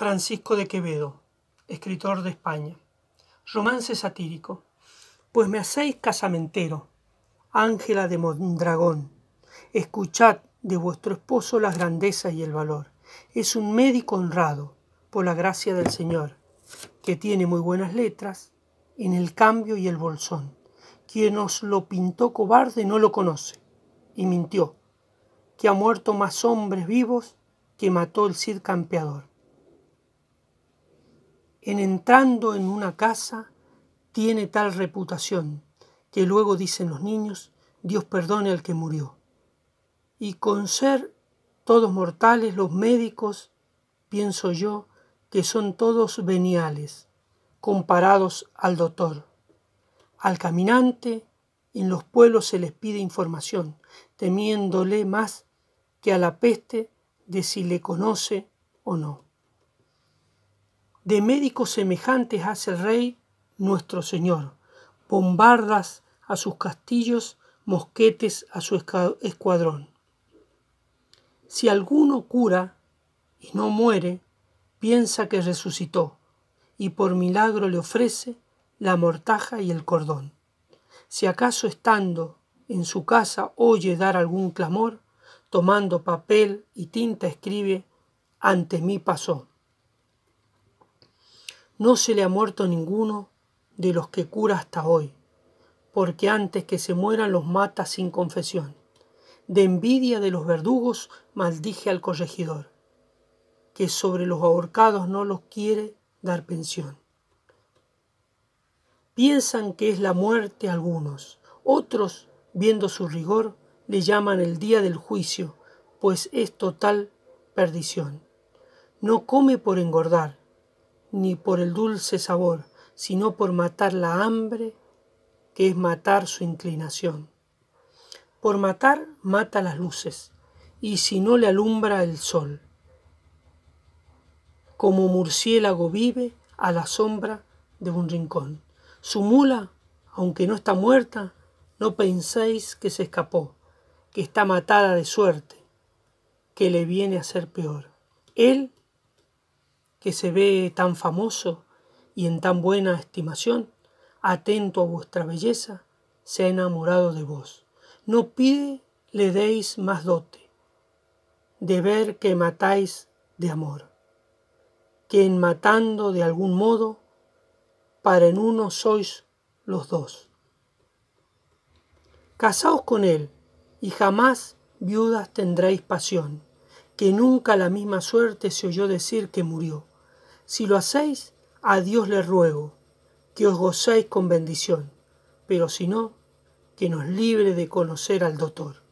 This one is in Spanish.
Francisco de Quevedo, escritor de España. Romance satírico. Pues me hacéis casamentero, Ángela de Mondragón. Escuchad de vuestro esposo las grandezas y el valor. Es un médico honrado, por la gracia del Señor, que tiene muy buenas letras en el cambio y el bolsón. Quien os lo pintó cobarde no lo conoce, y mintió, que ha muerto más hombres vivos que mató el Cid campeador en entrando en una casa tiene tal reputación que luego dicen los niños, Dios perdone al que murió. Y con ser todos mortales los médicos, pienso yo, que son todos veniales, comparados al doctor. Al caminante en los pueblos se les pide información, temiéndole más que a la peste de si le conoce o no de médicos semejantes hace el rey nuestro Señor, bombardas a sus castillos, mosquetes a su escuadrón. Si alguno cura y no muere, piensa que resucitó, y por milagro le ofrece la mortaja y el cordón. Si acaso estando en su casa oye dar algún clamor, tomando papel y tinta escribe, ante mí pasó no se le ha muerto ninguno de los que cura hasta hoy, porque antes que se mueran los mata sin confesión. De envidia de los verdugos maldije al corregidor, que sobre los ahorcados no los quiere dar pensión. Piensan que es la muerte algunos, otros, viendo su rigor, le llaman el día del juicio, pues es total perdición. No come por engordar, ni por el dulce sabor, sino por matar la hambre, que es matar su inclinación. Por matar mata las luces, y si no le alumbra el sol. Como murciélago vive a la sombra de un rincón. Su mula, aunque no está muerta, no penséis que se escapó, que está matada de suerte, que le viene a ser peor. Él que se ve tan famoso y en tan buena estimación, atento a vuestra belleza, se ha enamorado de vos. No pide le deis más dote, de ver que matáis de amor, que en matando de algún modo, para en uno sois los dos. Casaos con él y jamás viudas tendréis pasión, que nunca la misma suerte se oyó decir que murió si lo hacéis, a Dios le ruego que os gozáis con bendición, pero si no, que nos libre de conocer al doctor.